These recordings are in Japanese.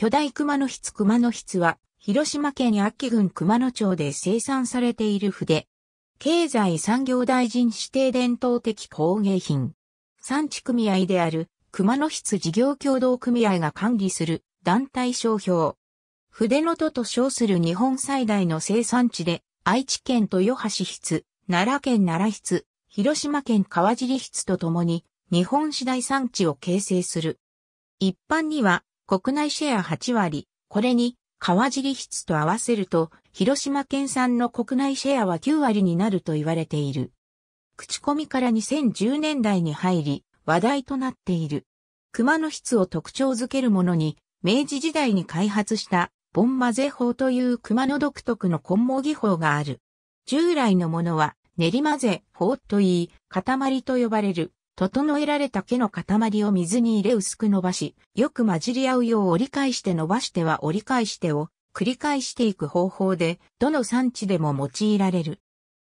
巨大熊野筆熊野筆は、広島県安郡熊野町で生産されている筆。経済産業大臣指定伝統的工芸品。産地組合である熊野筆事業協同組合が管理する団体商標。筆の都と称する日本最大の生産地で、愛知県豊橋筆、奈良県奈良筆、広島県川尻筆とともに、日本史大産地を形成する。一般には、国内シェア8割、これに川尻筆と合わせると、広島県産の国内シェアは9割になると言われている。口コミから2010年代に入り、話題となっている。熊の筆を特徴づけるものに、明治時代に開発した、ボンマゼ法という熊の独特の根毛技法がある。従来のものは、練り混ぜ法といい、塊と呼ばれる。整えられた毛の塊を水に入れ薄く伸ばし、よく混じり合うよう折り返して伸ばしては折り返してを繰り返していく方法で、どの産地でも用いられる。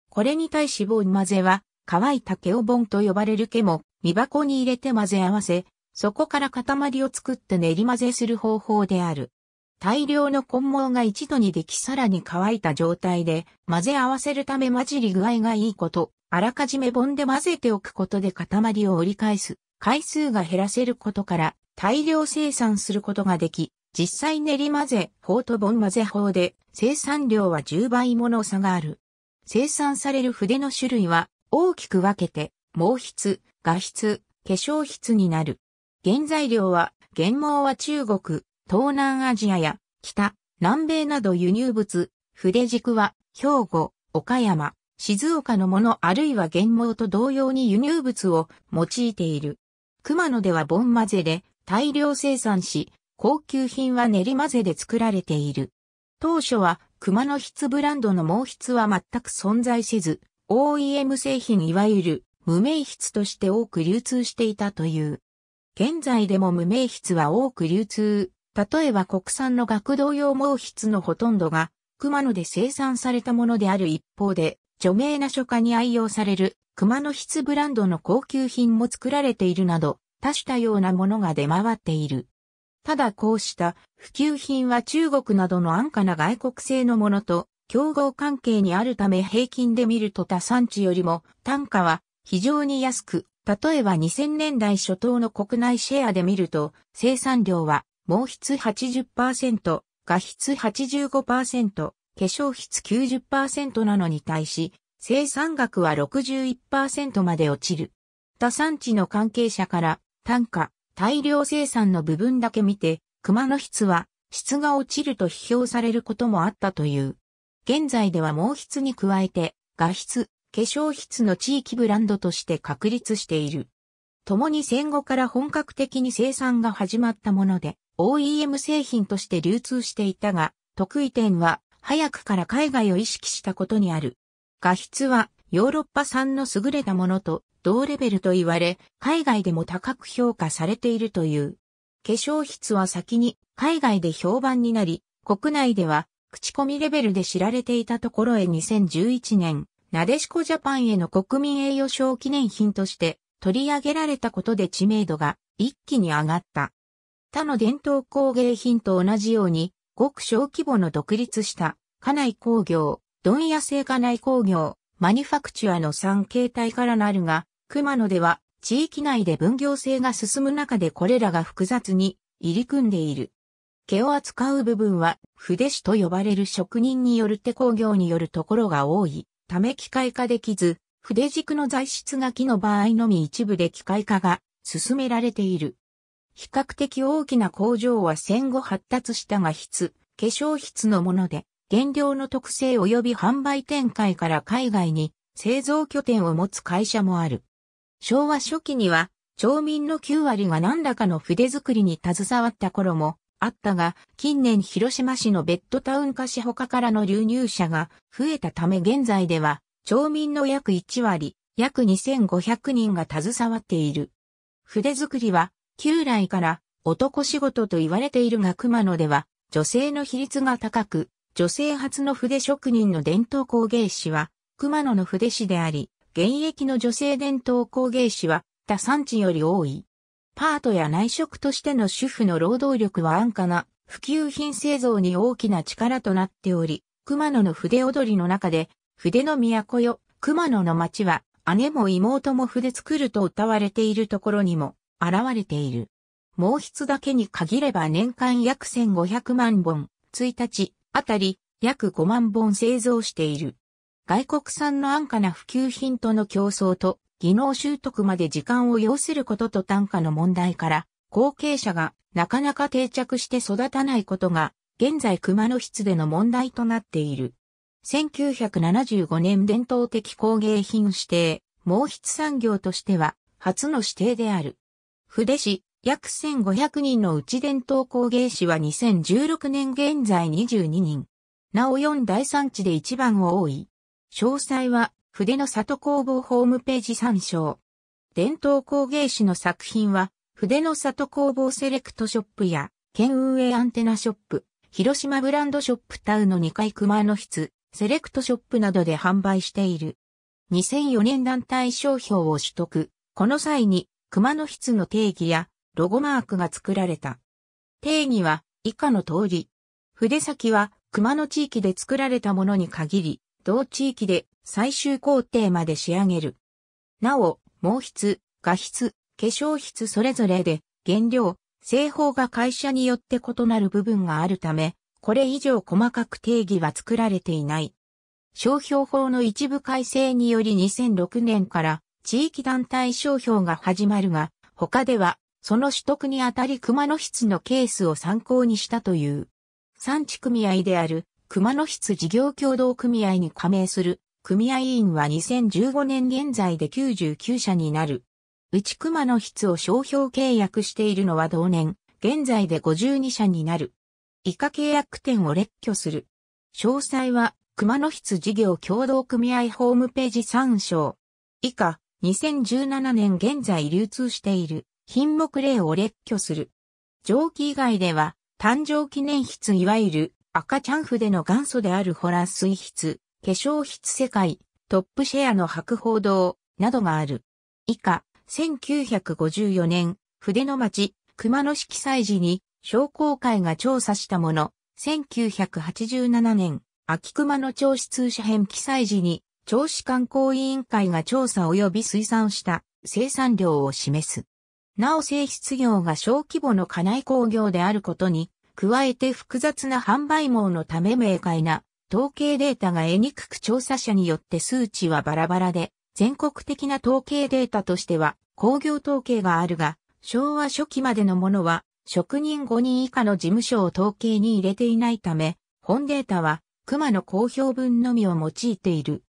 これに対しボン混ぜは、乾いた毛をボンと呼ばれる毛も、身箱に入れて混ぜ合わせ、そこから塊を作って練り混ぜする方法である。大量の混毛が一度にできさらに乾いた状態で混ぜ合わせるため混じり具合がいいこと、あらかじめ盆で混ぜておくことで塊を折り返す、回数が減らせることから大量生産することができ、実際練り混ぜ法と盆混ぜ法で生産量は10倍もの差がある。生産される筆の種類は大きく分けて、毛筆、画筆、化粧筆になる。原材料は、原毛は中国、東南アジアや北、南米など輸入物、筆軸は兵庫、岡山、静岡のものあるいは原毛と同様に輸入物を用いている。熊野ではボン混ぜで大量生産し、高級品は練り混ぜで作られている。当初は熊野筆ブランドの毛筆は全く存在せず、OEM 製品いわゆる無名筆として多く流通していたという。現在でも無名筆は多く流通。例えば国産の学童用毛筆のほとんどが熊野で生産されたものである一方で、著名な書家に愛用される熊野筆ブランドの高級品も作られているなど、多種多様なものが出回っている。ただこうした普及品は中国などの安価な外国製のものと競合関係にあるため平均で見ると他産地よりも単価は非常に安く、例えば2000年代初頭の国内シェアで見ると生産量は毛筆80%、画筆85%、化粧筆90%なのに対し、生産額は61%まで落ちる。他産地の関係者から単価、大量生産の部分だけ見て、熊の質は質が落ちると批評されることもあったという。現在では毛筆に加えて、画質、化粧質の地域ブランドとして確立している。共に戦後から本格的に生産が始まったもので、OEM 製品として流通していたが、得意点は早くから海外を意識したことにある。画質はヨーロッパ産の優れたものと同レベルと言われ、海外でも高く評価されているという。化粧筆は先に海外で評判になり、国内では口コミレベルで知られていたところへ2011年、なでしこジャパンへの国民栄誉賞記念品として取り上げられたことで知名度が一気に上がった。他の伝統工芸品と同じようにごく小規模の独立した家内工業、問屋製家内工業、マニファクチュアの3形態からなるが、熊野では地域内で分業制が進む中でこれらが複雑に入り組んでいる。毛を扱う部分は筆師と呼ばれる職人による手工業によるところが多いため機械化できず、筆軸の材質が木の場合のみ一部で機械化が進められている。比較的大きな工場は戦後発達したが筆、化粧筆のもので、原料の特性及び販売展開から海外に製造拠点を持つ会社もある。昭和初期には、町民の9割が何らかの筆作りに携わった頃もあったが、近年広島市のベッドタウン化し他からの流入者が増えたため現在では、町民の約1割、約2500人が携わっている。筆作りは旧来から男仕事と言われているが熊野では女性の比率が高く、女性初の筆職人の伝統工芸士は熊野の筆師であり、現役の女性伝統工芸士は他産地より多い。パートや内職としての主婦の労働力は安価な普及品製造に大きな力となっており、熊野の筆踊りの中で、筆の都よ、熊野の町は、姉も妹も筆作ると歌われているところにも、現れている。毛筆だけに限れば年間約1500万本、1日あたり約5万本製造している。外国産の安価な普及品との競争と技能習得まで時間を要することと単価の問題から、後継者がなかなか定着して育たないことが、現在熊野筆での問題となっている。1975年伝統的工芸品指定、毛筆産業としては初の指定である。筆師、約1500人のうち伝統工芸師は2016年現在22人。なお4大産地で一番多い。詳細は、筆の里工房ホームページ参照。伝統工芸師の作品は、筆の里工房セレクトショップや、県運営アンテナショップ、広島ブランドショップタウの2階熊野筆、セレクトショップなどで販売している。2004年団体商標を取得。この際に、熊野筆の定義やロゴマークが作られた。定義は以下の通り。筆先は熊野地域で作られたものに限り、同地域で最終工程まで仕上げる。なお、毛筆、画筆、化粧筆それぞれで原料、製法が会社によって異なる部分があるため、これ以上細かく定義は作られていない。商標法の一部改正により2006年から地域団体商標が始まるが、他では、その取得にあたり熊野筆のケースを参考にしたという。産地組合である熊野筆事業協同組合に加盟する組合員は2015年現在で99社になる。うち熊野筆を商標契約しているのは同年、現在で52社になる。以下契約店を列挙する。詳細は熊野筆事業協同組合ホームページ参照。以下、2017年現在流通している品目例を列挙する。蒸気以外では、誕生記念筆いわゆる赤ちゃん筆の元祖であるホラー水筆、化粧筆世界、トップシェアの白報堂などがある。以下、1954年、筆の町、熊野色彩時に商工会が調査したもの、1987年、秋熊野町市通社編記載時に銚子観光委員会が調査及び推算した生産量を示す。なお製質業が小規模の家内工業であることに、加えて複雑な販売網のため明快な統計データが得にくく調査者によって数値はバラバラで、全国的な統計データとしては工業統計があるが、昭和初期までのものは職人5人以下の事務所を統計に入れていないため、本データは熊の公表分のみを用いている。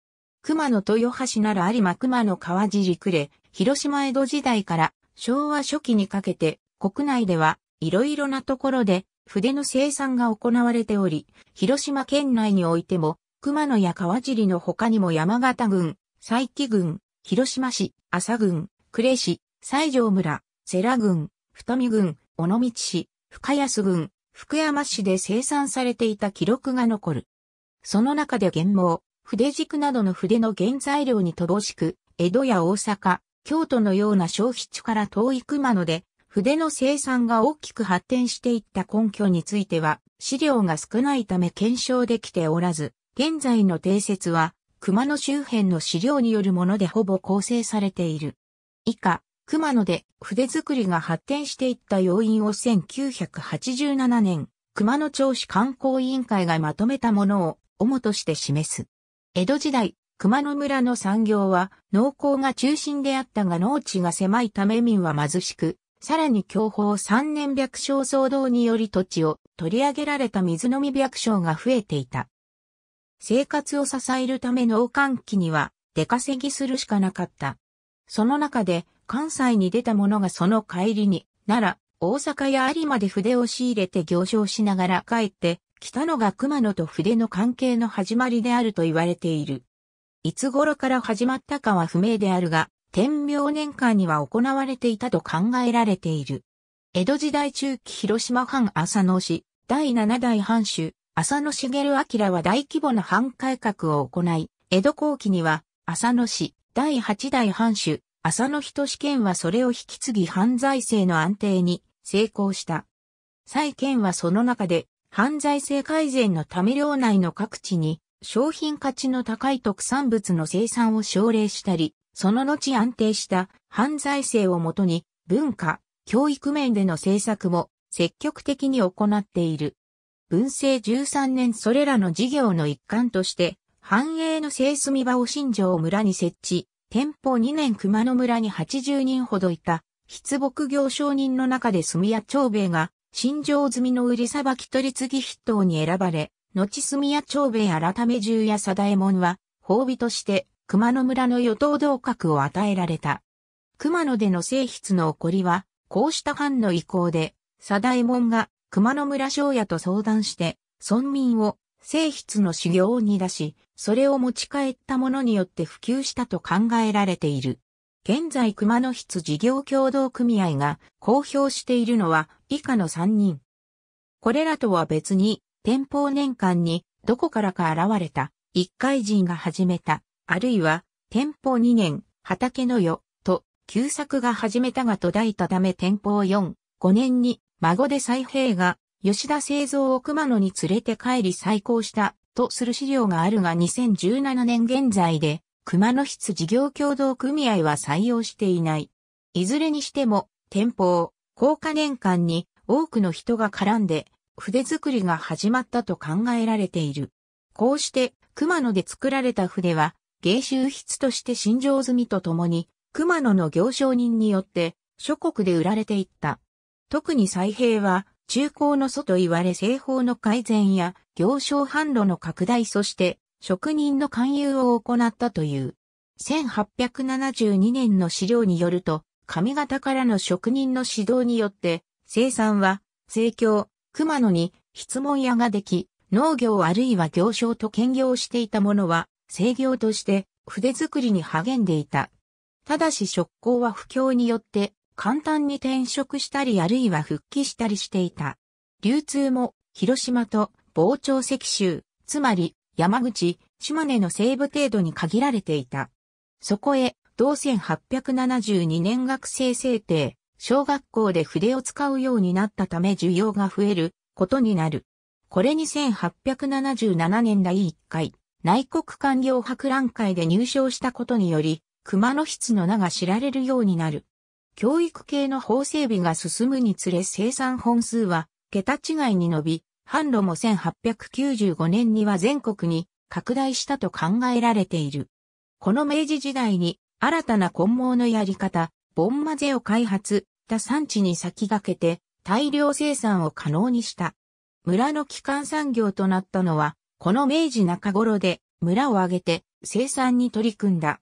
熊野豊橋なら有馬熊野川尻呉、広島江戸時代から昭和初期にかけて国内ではいろいろなところで筆の生産が行われており、広島県内においても熊野や川尻の他にも山形郡、佐伯郡、広島市、朝郡、呉市、西条村、世良郡、太見郡、尾道市、深安郡、福山市で生産されていた記録が残る。その中で原毛、筆軸などの筆の原材料に乏しく、江戸や大阪、京都のような消費地から遠い熊野で、筆の生産が大きく発展していった根拠については、資料が少ないため検証できておらず、現在の定説は、熊野周辺の資料によるものでほぼ構成されている。以下、熊野で筆作りが発展していった要因を1987年、熊野町市観光委員会がまとめたものを主として示す。江戸時代、熊野村の産業は農耕が中心であったが農地が狭いため民は貧しく、さらに享保三年百姓騒動により土地を取り上げられた水飲み百姓が増えていた。生活を支えるため農閑期には出稼ぎするしかなかった。その中で関西に出た者がその帰りに、奈良、大阪や有馬で筆を仕入れて行商しながら帰って北野が熊野と筆の関係の始まりであると言われている。いつ頃から始まったかは不明であるが、天明年間には行われていたと考えられている。江戸時代中期広島藩浅野市、第7代藩主、浅野茂明は大規模な藩改革を行い、江戸後期には、浅野市、第8代藩主、浅野仁県はそれを引き継ぎ犯罪性の安定に成功した。再県はその中で犯罪性改善のため領内の各地に商品価値の高い特産物の生産を奨励したり、その後安定した犯罪性をもとに文化、教育面での政策も積極的に行っている。文政13年それらの事業の一環として、繁栄の清住場を新城村に設置、店舗2年熊野村に80人ほどいた、筆木行商人の中で住谷長兵衛が新庄済みの売りさばき取次筆頭に選ばれ、後住谷長兵衛改め重や貞右衛門は、褒美として熊野村の与党同格を与えられた。熊野での性筆の起こりは、こうした藩の意向で、貞右衛門が熊野村庄屋と相談して、村民を性筆の修行に出し、それを持ち帰ったものによって普及したと考えられている。現在熊野筆事業協同組合が公表しているのは、以下の3人。これらとは別に、天保年間にどこからか現れた一回人が始めた、あるいは天保2年、畑の世と旧作が始めたが途絶えたため天保4、5年に孫で蔡平が吉田製造を熊野に連れて帰り再興したとする資料があるが2017年現在で熊野筆事業協同組合は採用していない。いずれにしても、天保、高価年間に多くの人が絡んで筆作りが始まったと考えられている。こうして熊野で作られた筆は芸州筆として新上済みとともに熊野の行商人によって諸国で売られていった。特に再平は中高の祖と言われ製法の改善や行商販路の拡大そして職人の勧誘を行ったという。1872年の資料によると、上方からの職人の指導によって、生産は、生協、熊野に質問屋ができ、農業あるいは行商と兼業していた者は、生業として筆作りに励んでいた。ただし職工は不況によって簡単に転職したりあるいは復帰したりしていた。流通も広島と傍聴石州、つまり山口、島根の西部程度に限られていた。そこへ同1872年学生制定、小学校で筆を使うようになったため需要が増えることになる。これに1877年第1回、内国官僚博覧会で入賞したことにより、熊野筆の名が知られるようになる。教育系の法整備が進むにつれ生産本数は桁違いに伸び、販路も1895年には全国に拡大したと考えられている。この明治時代に新たな混毛のやり方、ボンマゼを開発、他産地に先駆けて大量生産を可能にした。村の基幹産業となったのは、この明治中頃で村を挙げて生産に取り組んだ。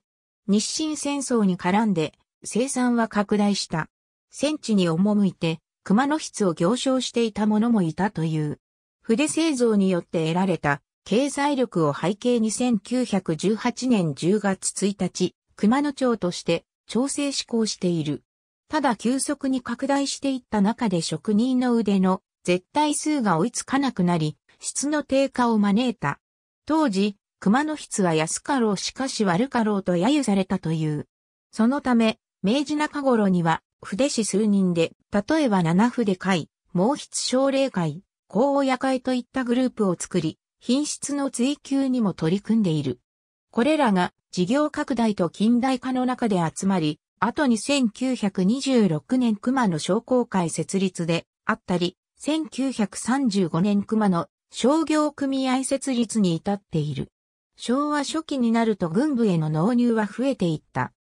日清戦争に絡んで生産は拡大した。戦地に赴いて熊の質を行商していた者もいたという。筆製造によって得られた経済力を背景に1918年10月1日、熊野町として調整施行している。ただ急速に拡大していった中で職人の腕の絶対数が追いつかなくなり、質の低下を招いた。当時、熊野筆は安かろうしかし悪かろうと揶揄されたという。そのため、明治中頃には、筆師数人で、例えば七筆会、毛筆奨励会、高屋会といったグループを作り、品質の追求にも取り組んでいる。これらが事業拡大と近代化の中で集まり、後に1926年熊野商工会設立であったり、1935年熊野商業組合設立に至っている。昭和初期になると軍部への納入は増えていった。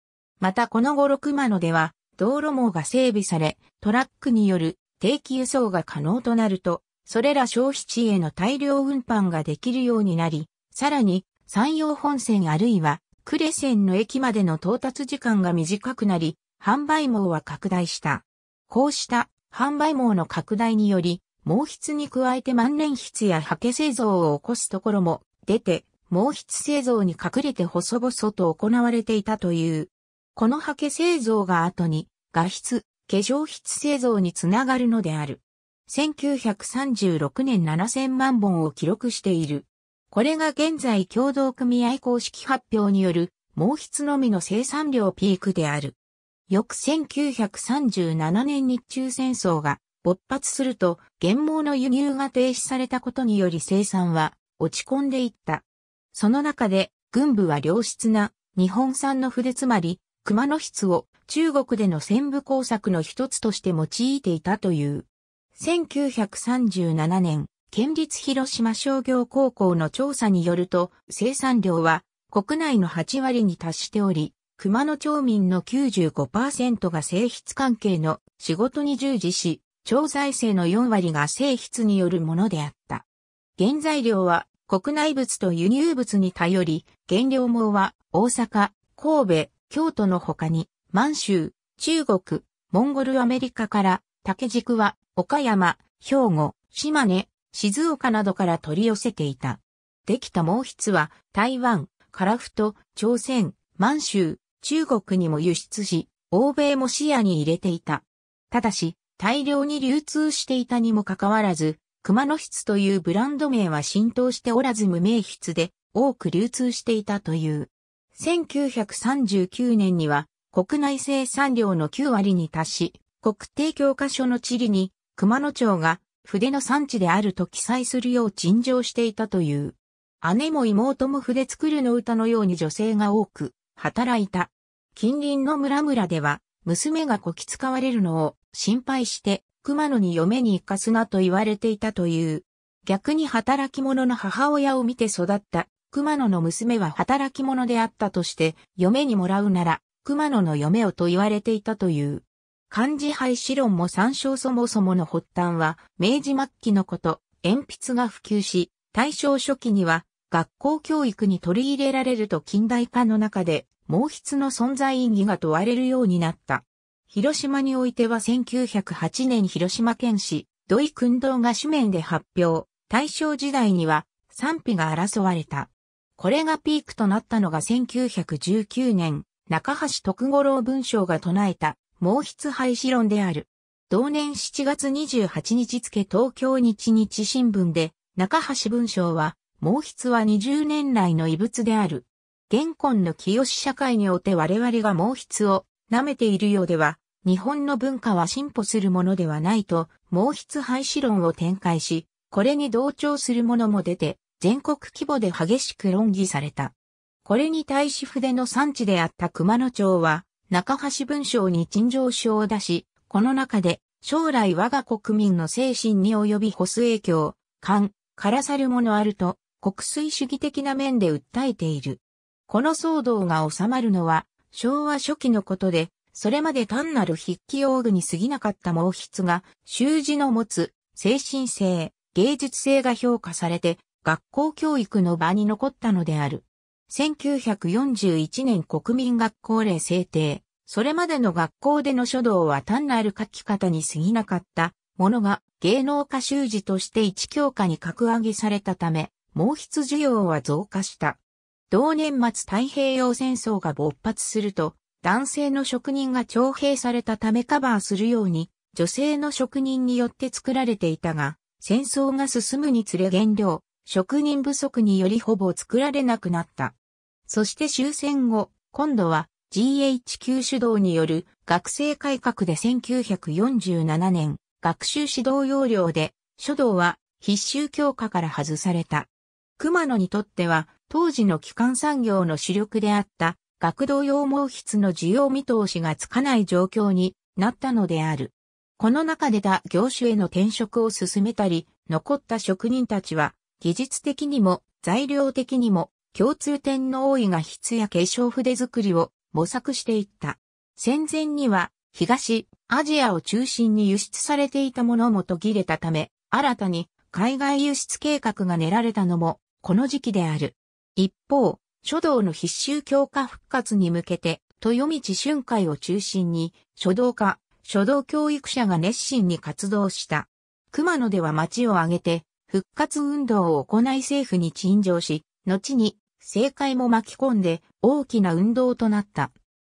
またこの頃熊野では道路網が整備され、トラックによる定期輸送が可能となると、それら消費地への大量運搬ができるようになり、さらに山陽本線あるいは呉線の駅までの到達時間が短くなり、販売網は拡大した。こうした販売網の拡大により、毛筆に加えて万年筆や刷毛製造を起こすところも出て、毛筆製造に隠れて細々と行われていたという。この刷毛製造が後に、画質、化粧筆製造につながるのである。1936年7000万本を記録している。これが現在共同組合公式発表による、毛筆のみの生産量ピークである。翌1937年日中戦争が勃発すると、原毛の輸入が停止されたことにより生産は落ち込んでいった。その中で、軍部は良質な日本産の筆つまり、熊野筆を中国での戦部工作の一つとして用いていたという。1937年、県立広島商業高校の調査によると、生産量は国内の8割に達しており、熊野町民の95%が性質関係の仕事に従事し、町財政の4割が性質によるものであった。原材料は国内物と輸入物に頼り、原料網は大阪、神戸、京都の他に、満州、中国、モンゴルアメリカから、竹軸は岡山、兵庫、島根、静岡などから取り寄せていた。できた毛筆は台湾、樺太、朝鮮、満州、中国にも輸出し、欧米も視野に入れていた。ただし、大量に流通していたにもかかわらず、熊野筆というブランド名は浸透しておらず無名筆で多く流通していたという。1939年には国内生産量の9割に達し、国定教科書の地理に熊野町が筆の産地であると記載するよう陳情していたという。姉も妹も筆作るの歌のように女性が多く、働いた。近隣の村々では、娘がこき使われるのを心配して、熊野に嫁に行かすなと言われていたという。逆に働き者の母親を見て育った熊野の娘は働き者であったとして、嫁にもらうなら、熊野の嫁をと言われていたという。漢字廃止論も参照そもそもの発端は、明治末期のこと、鉛筆が普及し、大正初期には、学校教育に取り入れられると近代化の中で、毛筆の存在意義が問われるようになった。広島においては1908年広島県市、土井君堂が紙面で発表、大正時代には賛否が争われた。これがピークとなったのが1919年、中橋徳五郎文章が唱えた毛筆廃止論である。同年7月28日付東京日日新聞で、中橋文章は、毛筆は20年来の異物である。現今の清社会において我々が毛筆を舐めているようでは、日本の文化は進歩するものではないと、毛筆廃止論を展開し、これに同調するものも出て、全国規模で激しく論議された。これに対し筆の産地であった熊野町は、中橋文章に陳情書を出し、この中で、将来我が国民の精神に及び保守影響、感、からさるものあると、国粋主義的な面で訴えている。この騒動が収まるのは、昭和初期のことで、それまで単なる筆記用具に過ぎなかった毛筆が、習字の持つ、精神性、芸術性が評価されて、学校教育の場に残ったのである。1941年国民学校令制定。それまでの学校での書道は単なる書き方に過ぎなかったものが芸能歌集字として一教科に格上げされたため、毛筆需要は増加した。同年末太平洋戦争が勃発すると、男性の職人が徴兵されたためカバーするように、女性の職人によって作られていたが、戦争が進むにつれ原料、職人不足によりほぼ作られなくなった。そして終戦後、今度は GHQ 主導による学生改革で1947年、学習指導要領で、書道は必修教科から外された。熊野にとっては、当時の基幹産業の主力であった学童用毛筆の需要見通しがつかない状況になったのである。この中で他業種への転職を進めたり、残った職人たちは技術的にも材料的にも共通点の多い画筆や化粧筆作りを模索していった。戦前には東アジアを中心に輸出されていたものも途切れたため、新たに海外輸出計画が練られたのもこの時期である。一方、書道の必修強化復活に向けて、豊道春海を中心に書道家、書道教育者が熱心に活動した。熊野では町を挙げて復活運動を行い政府に陳情し、後に政界も巻き込んで大きな運動となった。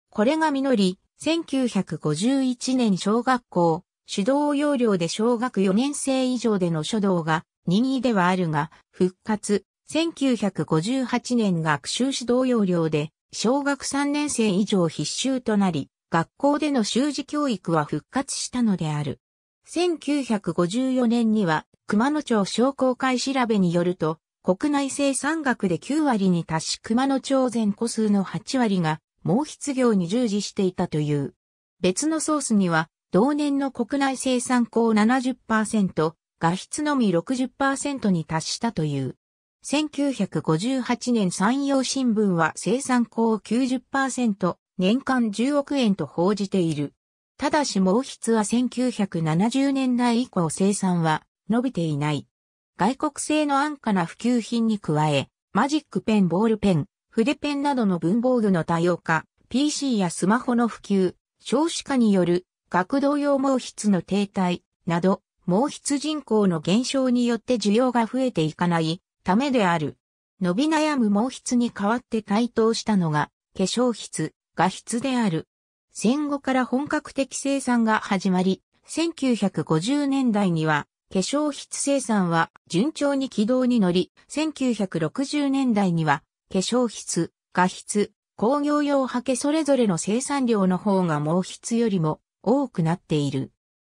これが実り、1951年小学校、指導要領で小学4年生以上での書道が任意ではあるが、復活、1958年学習指導要領で小学3年生以上必修となり、学校での習字教育は復活したのである。1954年には熊野町商工会調べによると、国内生産額で9割に達し熊野町全個数の8割が、毛筆業に従事していたという。別のソースには、同年の国内生産高70%、画質のみ60%に達したという。1958年山陽新聞は生産高90%、年間10億円と報じている。ただし毛筆は1970年代以降生産は伸びていない。外国製の安価な普及品に加え、マジックペン、ボールペン、筆ペンなどの文房具の多様化、PC やスマホの普及、少子化による学童用毛筆の停滞など、毛筆人口の減少によって需要が増えていかないためである。伸び悩む毛筆に代わって台頭したのが化粧筆、画筆である。戦後から本格的生産が始まり、1950年代には化粧筆生産は順調に軌道に乗り、1960年代には化粧筆、画筆、工業用刷毛それぞれの生産量の方が毛筆よりも多くなっている。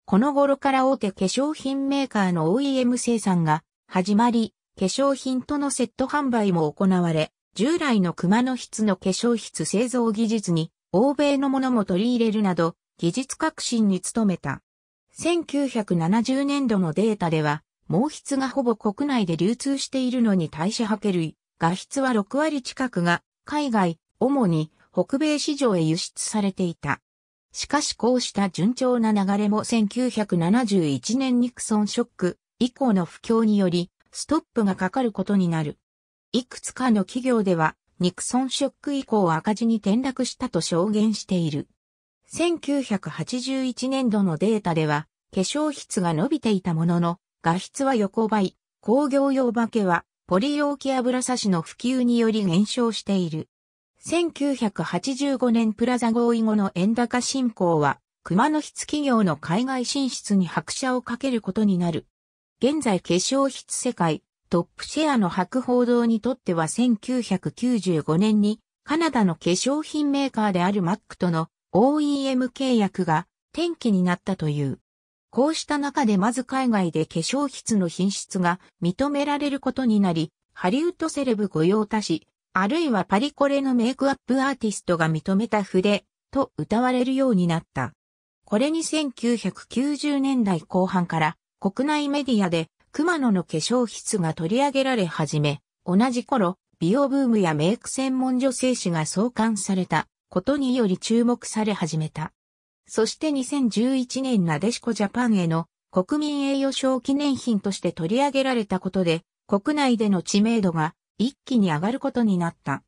この頃から大手化粧品メーカーの OEM 生産が始まり、化粧品とのセット販売も行われ、従来の熊野筆の化粧筆製造技術に欧米のものも取り入れるなど、技術革新に努めた。1970年度のデータでは、毛筆がほぼ国内で流通しているのに対し派遣類、画質は6割近くが海外、主に北米市場へ輸出されていた。しかしこうした順調な流れも1971年ニクソンショック以降の不況によりストップがかかることになる。いくつかの企業ではニクソンショック以降赤字に転落したと証言している。1981年度のデータでは、化粧室が伸びていたものの、画質は横ばい、工業用化けは、ポリ容器油差しの普及により減少している。1985年プラザ合意後の円高進行は、熊野筆企業の海外進出に拍車をかけることになる。現在化粧室世界、トップシェアの博報堂にとっては1995年に、カナダの化粧品メーカーであるマックとの OEM 契約が転機になったという。こうした中でまず海外で化粧室の品質が認められることになり、ハリウッドセレブ御用達、あるいはパリコレのメイクアップアーティストが認めた筆、と歌われるようになった。これに1990年代後半から国内メディアで熊野の化粧室が取り上げられ始め、同じ頃、美容ブームやメイク専門女性誌が創刊された。ことにより注目され始めた。そして2011年なでしこジャパンへの国民栄誉賞記念品として取り上げられたことで、国内での知名度が一気に上がることになった。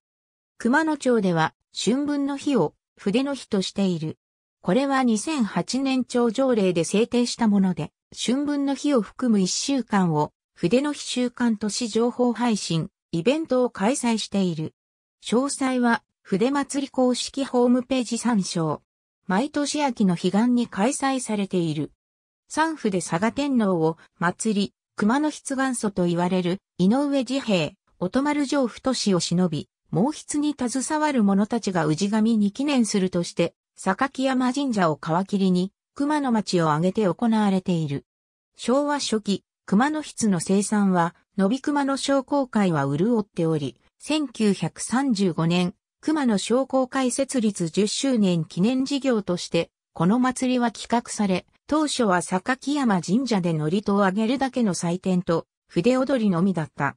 熊野町では春分の日を筆の日としている。これは2008年町条例で制定したもので、春分の日を含む1週間を筆の日週間都市情報配信、イベントを開催している。詳細は筆祭り公式ホームページ参照。毎年秋の彼岸に開催されている。三府で佐賀天皇を祭り、熊野筆元祖と言われる井上治兵衛、音丸城太子を忍び、毛筆に携わる者たちが氏神に記念するとして、榊山神社を皮切りに、熊野町を挙げて行われている。昭和初期、熊野筆の生産は、伸び熊野商工会は潤っており、1935年、熊野商工会設立10周年記念事業として、この祭りは企画され、当初は榊山神社で祝詞をあげるだけの祭典と、筆踊りのみだった。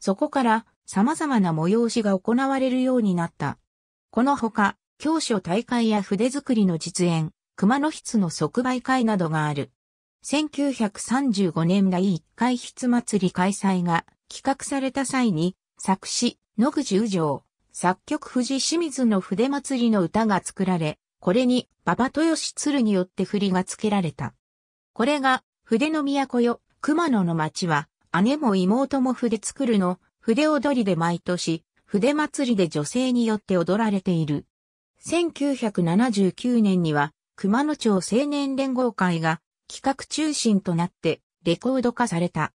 そこから、様々な催しが行われるようになった。このほか、教書大会や筆作りの実演、熊野筆の即売会などがある。1935年第1回筆祭り開催が企画された際に、作詞、野口十条、作曲藤清水の筆祭りの歌が作られ、これに馬場豊志鶴によって振りが付けられた。これが、筆の都よ、熊野の町は、姉も妹も筆作るの、筆踊りで毎年、筆祭りで女性によって踊られている。1979年には、熊野町青年連合会が企画中心となってレコード化された。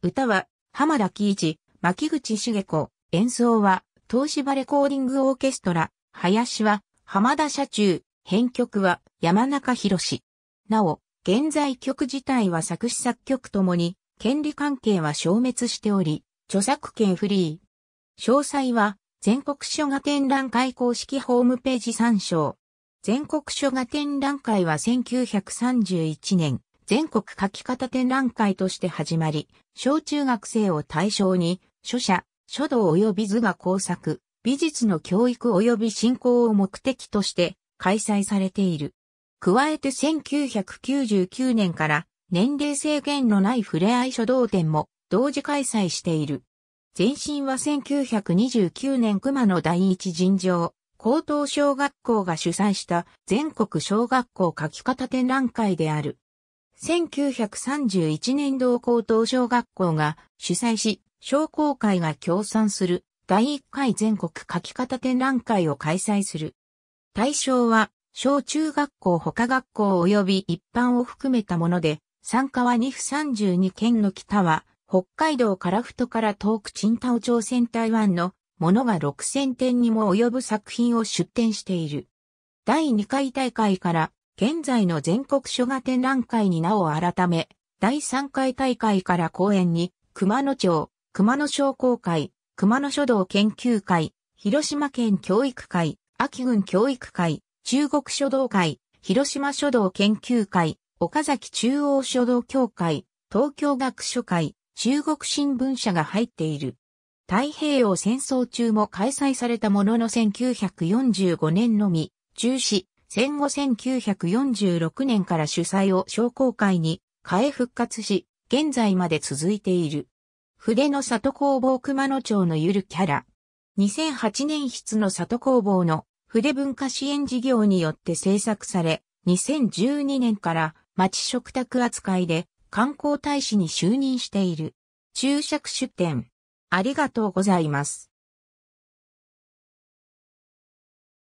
歌は、浜田喜一、牧口茂子、演奏は、東芝レコーディングオーケストラ、林は、浜田社中、編曲は山中博士。なお、現在曲自体は作詞作曲ともに、権利関係は消滅しており、著作権フリー。詳細は、全国書画展覧会公式ホームページ参照。全国書画展覧会は1931年、全国書き方展覧会として始まり、小中学生を対象に、書写、書道及び図画工作、美術の教育及び振興を目的として開催されている。加えて1999年から年齢制限のない触れ合い書道展も同時開催している。前身は1929年熊野第一尋常高等小学校が主催した全国小学校書き方展覧会である。1931年同高等小学校が主催し、商工会が協賛する第1回全国書き方展覧会を開催する。対象は、小中学校他学校及び一般を含めたもので、参加は2府32県の北は、北海道ラフ太から東くチンタオ朝鮮台湾のものが6000点にも及ぶ作品を出展している。第2回大会から現在の全国書画展覧会に名を改め、第3回大会から公演に熊野町、熊野商工会、熊野書道研究会、広島県教育会、秋郡教育会、中国書道会、広島書道研究会、岡崎中央書道協会、東京学書会、中国新聞社が入っている。太平洋戦争中も開催されたものの1945年のみ、中止、戦後1946年から主催を商工会に変え復活し、現在まで続いている。筆の里工房熊野町のゆるキャラ。2008年筆の里工房の筆文化支援事業によって制作され、2012年から町食卓扱いで観光大使に就任している。注釈出展。ありがとうございます。